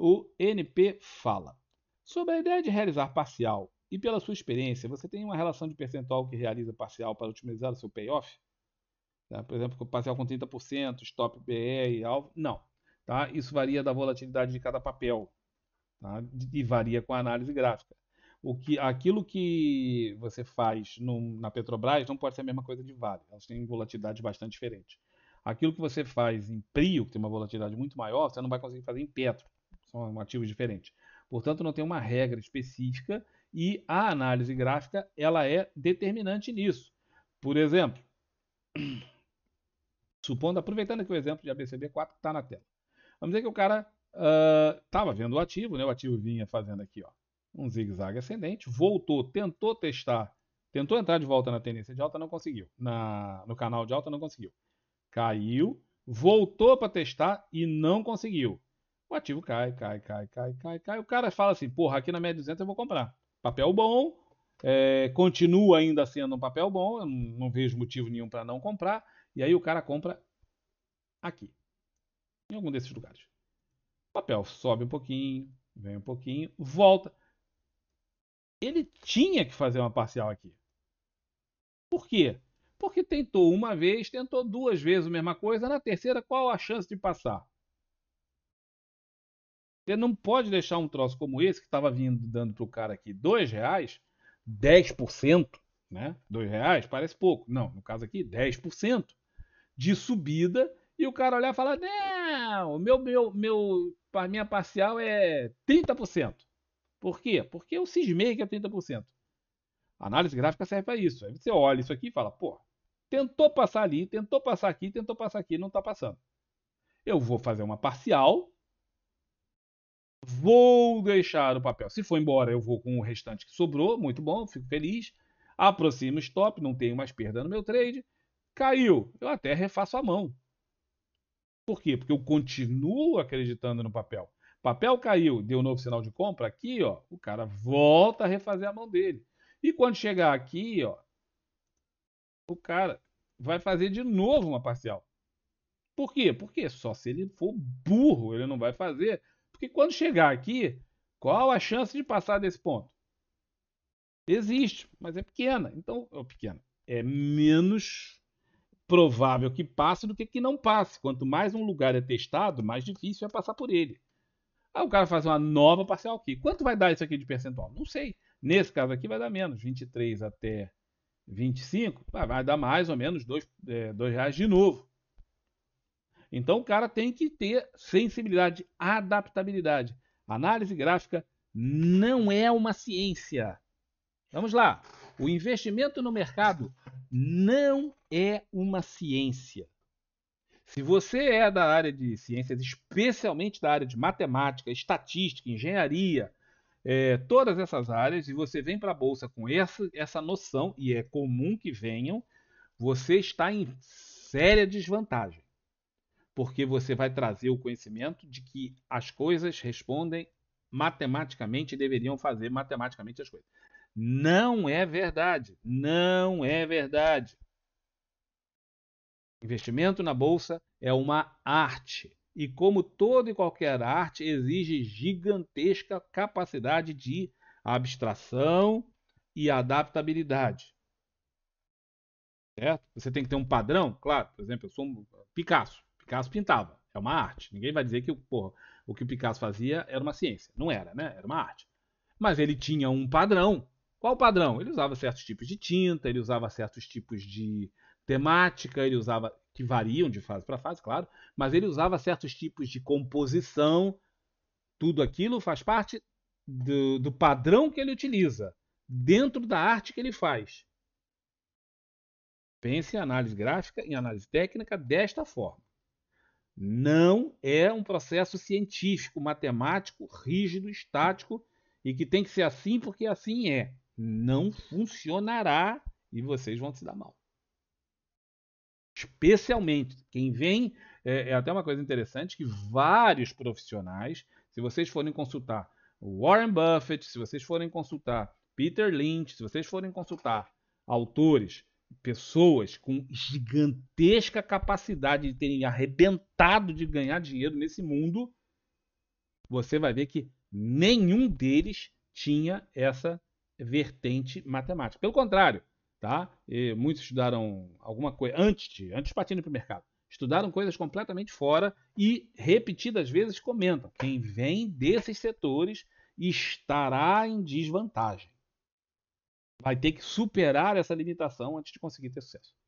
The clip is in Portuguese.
o NP fala. Sobre a ideia de realizar parcial e pela sua experiência, você tem uma relação de percentual que realiza parcial para otimizar o seu payoff? Tá, por exemplo, parcial com 30%, stop BE e alvo? Não. Tá? Isso varia da volatilidade de cada papel tá? e varia com a análise gráfica. O que, aquilo que você faz no, na Petrobras não pode ser a mesma coisa de Vale. Elas têm volatilidade bastante diferente. Aquilo que você faz em Prio, que tem uma volatilidade muito maior, você não vai conseguir fazer em Petro são ativos diferentes. Portanto, não tem uma regra específica e a análise gráfica ela é determinante nisso. Por exemplo, supondo, aproveitando aqui o exemplo de abcb 4 que está na tela. Vamos dizer que o cara estava ah, uh, vendo o ativo, né? o ativo vinha fazendo aqui ó, um zigue-zague ascendente, voltou, tentou testar, tentou entrar de volta na tendência de alta, não conseguiu. Na, no canal de alta, não conseguiu. Caiu, voltou para testar e não conseguiu o ativo cai, cai, cai, cai, cai, cai. O cara fala assim, porra, aqui na média 200 eu vou comprar. Papel bom, é, continua ainda sendo um papel bom, eu não, não vejo motivo nenhum para não comprar. E aí o cara compra aqui, em algum desses lugares. O papel sobe um pouquinho, vem um pouquinho, volta. Ele tinha que fazer uma parcial aqui. Por quê? Porque tentou uma vez, tentou duas vezes a mesma coisa, na terceira, qual a chance de passar? Você não pode deixar um troço como esse, que estava vindo dando para o cara aqui dois reais, 10%, né? Dois reais parece pouco. Não, no caso aqui, 10% de subida. E o cara olhar e falar, não, meu, meu, meu, minha parcial é 30%. Por quê? Porque eu cismei que é 30%. A análise gráfica serve para isso. Aí você olha isso aqui e fala, pô, tentou passar ali, tentou passar aqui, tentou passar aqui, não está passando. Eu vou fazer uma parcial Vou deixar o papel. Se for embora, eu vou com o restante que sobrou. Muito bom, fico feliz. Aproximo o stop, não tenho mais perda no meu trade. Caiu, eu até refaço a mão. Por quê? Porque eu continuo acreditando no papel. Papel caiu, deu um novo sinal de compra aqui, ó. O cara volta a refazer a mão dele. E quando chegar aqui, ó, o cara vai fazer de novo uma parcial. Por quê? Porque só se ele for burro, ele não vai fazer porque quando chegar aqui, qual a chance de passar desse ponto? Existe, mas é pequena. Então, é pequena. É menos provável que passe do que que não passe. Quanto mais um lugar é testado, mais difícil é passar por ele. Aí o cara faz uma nova parcial aqui. Quanto vai dar isso aqui de percentual? Não sei. Nesse caso aqui vai dar menos, 23 até 25, vai dar mais ou menos 2 é, dois reais de novo. Então o cara tem que ter sensibilidade, adaptabilidade. Análise gráfica não é uma ciência. Vamos lá. O investimento no mercado não é uma ciência. Se você é da área de ciências, especialmente da área de matemática, estatística, engenharia, é, todas essas áreas, e você vem para a bolsa com essa, essa noção, e é comum que venham, você está em séria desvantagem porque você vai trazer o conhecimento de que as coisas respondem matematicamente e deveriam fazer matematicamente as coisas. Não é verdade. Não é verdade. Investimento na bolsa é uma arte. E como toda e qualquer arte, exige gigantesca capacidade de abstração e adaptabilidade. Certo? Você tem que ter um padrão, claro. Por exemplo, eu sou um Picasso. Picasso pintava, é uma arte. Ninguém vai dizer que porra, o que o Picasso fazia era uma ciência. Não era, né? Era uma arte. Mas ele tinha um padrão. Qual padrão? Ele usava certos tipos de tinta, ele usava certos tipos de temática, ele usava que variam de fase para fase, claro, mas ele usava certos tipos de composição. Tudo aquilo faz parte do, do padrão que ele utiliza dentro da arte que ele faz. Pense em análise gráfica e análise técnica desta forma. Não é um processo científico, matemático, rígido, estático e que tem que ser assim porque assim é. Não funcionará e vocês vão se dar mal. Especialmente quem vem, é, é até uma coisa interessante que vários profissionais, se vocês forem consultar Warren Buffett, se vocês forem consultar Peter Lynch, se vocês forem consultar autores pessoas com gigantesca capacidade de terem arrebentado de ganhar dinheiro nesse mundo, você vai ver que nenhum deles tinha essa vertente matemática. Pelo contrário, tá? E muitos estudaram alguma coisa antes de, antes para o mercado. Estudaram coisas completamente fora e repetidas vezes comentam: quem vem desses setores estará em desvantagem vai ter que superar essa limitação antes de conseguir ter sucesso.